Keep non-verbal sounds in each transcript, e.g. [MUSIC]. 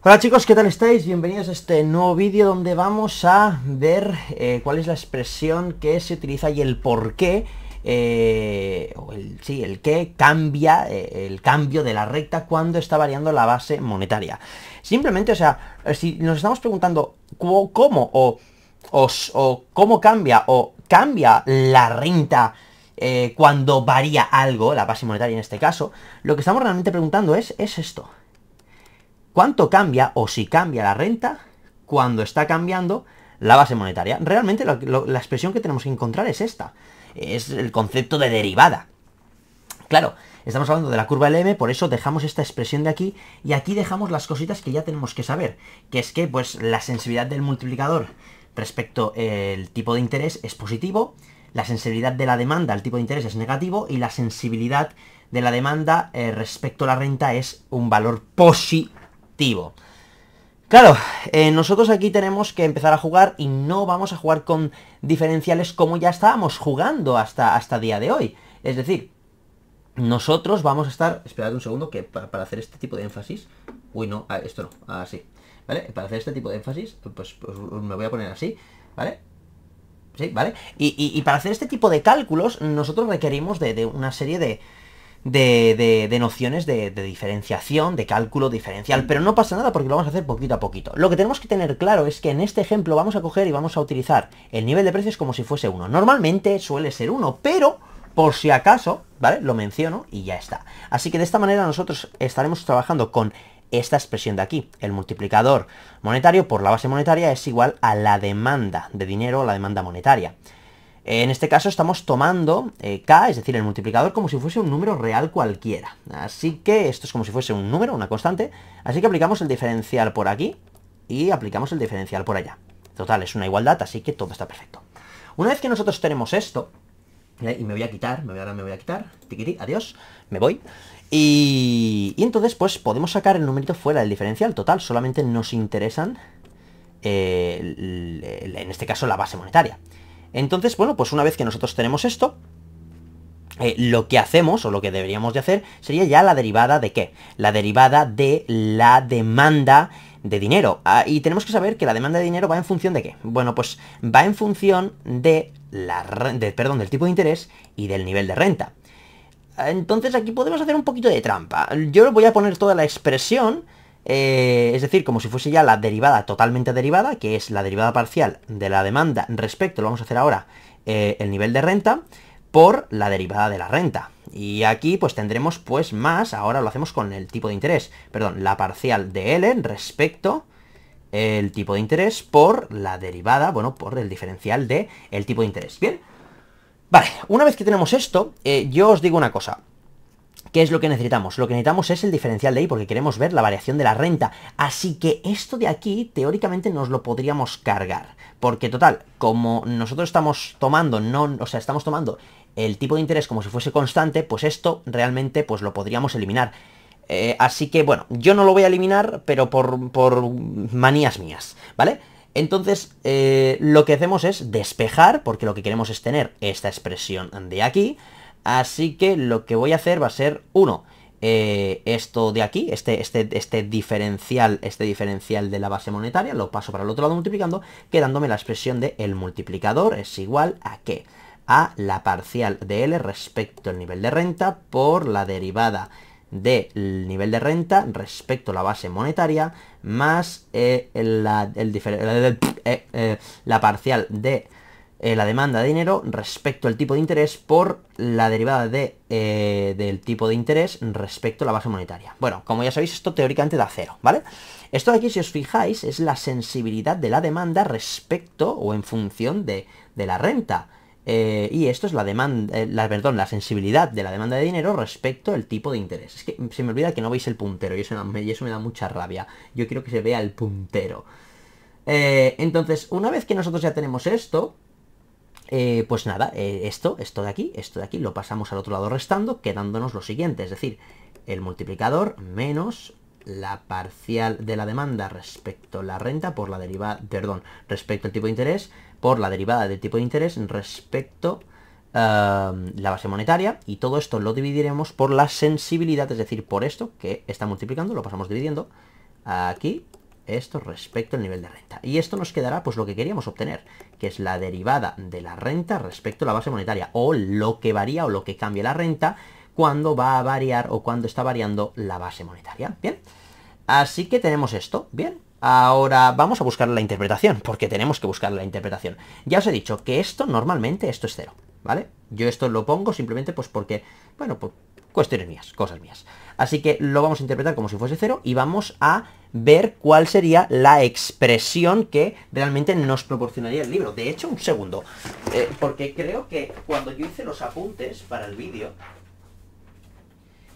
Hola chicos, ¿qué tal estáis? Bienvenidos a este nuevo vídeo donde vamos a ver eh, cuál es la expresión que se utiliza y el por qué, eh, el, sí, el qué cambia, eh, el cambio de la recta cuando está variando la base monetaria. Simplemente, o sea, si nos estamos preguntando cómo, o, o cómo cambia o cambia la renta cuando varía algo, la base monetaria en este caso, lo que estamos realmente preguntando es, es esto cuánto cambia o si cambia la renta cuando está cambiando la base monetaria. Realmente la expresión que tenemos que encontrar es esta, es el concepto de derivada. Claro, estamos hablando de la curva LM, por eso dejamos esta expresión de aquí y aquí dejamos las cositas que ya tenemos que saber, que es que pues la sensibilidad del multiplicador respecto al eh, tipo de interés es positivo, la sensibilidad de la demanda al tipo de interés es negativo y la sensibilidad de la demanda eh, respecto a la renta es un valor positivo Claro, eh, nosotros aquí tenemos que empezar a jugar y no vamos a jugar con diferenciales como ya estábamos jugando hasta, hasta día de hoy. Es decir, nosotros vamos a estar... Esperad un segundo, que para, hacer este tipo de énfasis... Uy, no, ah, esto no, así. Ah, ¿Vale? Para hacer este tipo de énfasis, pues, pues, me voy a poner así, ¿vale? Sí, ¿vale? Y, para hacer este tipo de cálculos, nosotros requerimos de una serie de, de, nociones de, diferenciación, de cálculo diferencial, pero no pasa nada porque lo vamos a hacer poquito a poquito. Lo que tenemos que tener claro es que en este ejemplo vamos a coger y vamos a utilizar el nivel de precios como si fuese 1. Normalmente suele ser 1, pero por si acaso, ¿vale? Lo menciono y ya está. Así que de esta manera nosotros estaremos trabajando con esta expresión de aquí. El multiplicador monetario por la base monetaria es igual a la demanda de dinero, la demanda monetaria. En este caso estamos tomando eh, k, es decir, el multiplicador, como si fuese un número real cualquiera. Así que esto es como si fuese un número, una constante. Así que aplicamos el diferencial por aquí y aplicamos el diferencial por allá. Total, es una igualdad, así que todo está perfecto. Una vez que nosotros tenemos esto, eh, y me voy a quitar, me voy, ahora me voy a quitar, tiquití, adiós, me voy. Y, entonces, pues, podemos sacar el numerito fuera del diferencial. Total, solamente nos interesan, eh, en este caso, la base monetaria. Entonces, bueno, pues una vez que nosotros tenemos esto, eh, lo que hacemos o lo que deberíamos de hacer sería ya la derivada de qué? La derivada de la demanda de dinero. Ah, y tenemos que saber que la demanda de dinero va en función de qué. Bueno, pues va en función de la de, perdón, del tipo de interés y del nivel de renta. Entonces aquí podemos hacer un poquito de trampa. Yo voy a poner toda la expresión eh, es decir, como si fuese ya la derivada totalmente derivada, que es la derivada parcial de la demanda respecto, lo vamos a hacer ahora, eh, el nivel de renta, por la derivada de la renta. Y aquí pues tendremos pues más, ahora lo hacemos con el tipo de interés, perdón, la parcial de L respecto el tipo de interés por la derivada, bueno, por el diferencial de el tipo de interés. Bien, Vale, una vez que tenemos esto, eh, yo os digo una cosa. ¿Qué es lo que necesitamos? Lo que necesitamos es el diferencial de ahí, porque queremos ver la variación de la renta. Así que esto de aquí, teóricamente, nos lo podríamos cargar. Porque, total, como nosotros estamos tomando, no, o sea, estamos tomando el tipo de interés como si fuese constante, pues esto realmente pues lo podríamos eliminar. Eh, así que, bueno, yo no lo voy a eliminar, pero por, manías mías, ¿vale? Entonces, eh, lo que hacemos es despejar, porque lo que queremos es tener esta expresión de aquí, Así que lo que voy a hacer va a ser, uno, eh, esto de aquí, este, este, este, diferencial, este diferencial de la base monetaria, lo paso para el otro lado multiplicando, quedándome la expresión de el multiplicador es igual a qué? A la parcial de L respecto al nivel de renta por la derivada del nivel de renta respecto a la base monetaria más eh, el, eh, la parcial de eh, la demanda de dinero respecto al tipo de interés por la derivada de, eh, del tipo de interés respecto a la base monetaria. Bueno, como ya sabéis, esto teóricamente da cero, ¿vale? Esto de aquí, si os fijáis, es la sensibilidad de la demanda respecto o en función de, la renta. Eh, y esto es la demanda, la, perdón, la sensibilidad de la demanda de dinero respecto al tipo de interés. Es que se me olvida que no veis el puntero y eso, y eso me da mucha rabia. Yo quiero que se vea el puntero. entonces, una vez que nosotros ya tenemos esto, eh, pues nada, eh, esto, esto de aquí, esto de aquí, lo pasamos al otro lado restando, quedándonos lo siguiente, es decir, el multiplicador menos la parcial de la demanda respecto a la renta por la derivada, perdón, respecto al tipo de interés, por la derivada del tipo de interés respecto eh, la base monetaria y todo esto lo dividiremos por la sensibilidad, es decir, por esto que está multiplicando, lo pasamos dividiendo aquí esto respecto al nivel de renta. Y esto nos quedará pues lo que queríamos obtener, que es la derivada de la renta respecto a la base monetaria, o lo que varía o lo que cambia la renta cuando va a variar o cuando está variando la base monetaria. Bien, así que tenemos esto, bien. Ahora vamos a buscar la interpretación, porque tenemos que buscar la interpretación. Ya os he dicho que esto normalmente, esto es cero, ¿vale? Yo esto lo pongo simplemente pues porque, bueno, pues cuestiones mías, cosas mías. Así que lo vamos a interpretar como si fuese cero y vamos a ver cuál sería la expresión que realmente nos proporcionaría el libro. De hecho, un segundo, eh, porque creo que cuando yo hice los apuntes para el vídeo,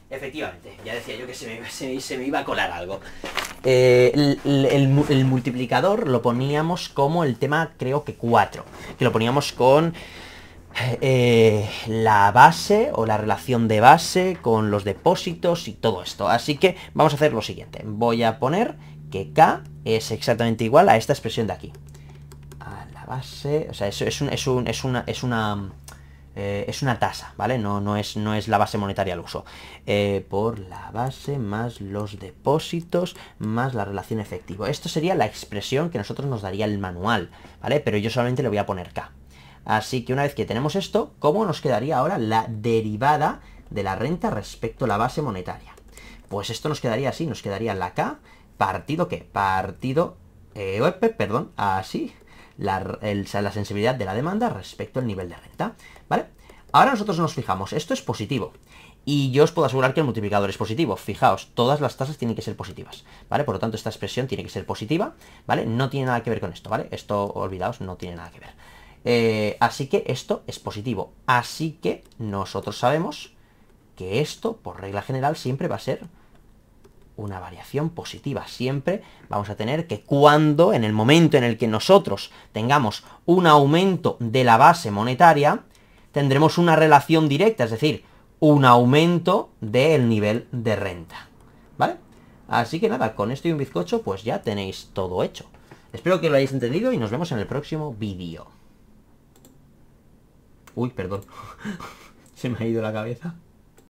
efectivamente, ya decía yo que se me, iba a colar algo. Eh, el, el multiplicador lo poníamos como el tema, creo que 4, que lo poníamos con... Eh, la base o la relación de base con los depósitos y todo esto. Así que vamos a hacer lo siguiente. Voy a poner que K es exactamente igual a esta expresión de aquí. A la base... O sea, eso es, un, es, una... Es una eh, es una tasa, ¿vale? No, no, es, no es la base monetaria al uso. Eh, por la base más los depósitos más la relación efectivo. Esto sería la expresión que nosotros nos daría el manual, ¿vale? Pero yo solamente le voy a poner K. Así que una vez que tenemos esto, ¿cómo nos quedaría ahora la derivada de la renta respecto a la base monetaria? Pues esto nos quedaría así, nos quedaría la K, partido que, partido, eh, perdón, así, la, la sensibilidad de la demanda respecto al nivel de renta, ¿vale? Ahora nosotros nos fijamos, esto es positivo. Y yo os puedo asegurar que el multiplicador es positivo. Fijaos, todas las tasas tienen que ser positivas, ¿vale? Por lo tanto, esta expresión tiene que ser positiva, ¿vale? No tiene nada que ver con esto, ¿vale? Esto, olvidaos, no tiene nada que ver. Eh, así que esto es positivo. Así que nosotros sabemos que esto, por regla general, siempre va a ser una variación positiva. Siempre vamos a tener que cuando, en el momento en el que nosotros tengamos un aumento de la base monetaria, tendremos una relación directa, es decir, un aumento del nivel de renta. ¿Vale? Así que nada, con esto y un bizcocho, pues ya tenéis todo hecho. Espero que lo hayáis entendido y nos vemos en el próximo vídeo. Uy, perdón. [LAUGHS] Se me ha ido la cabeza.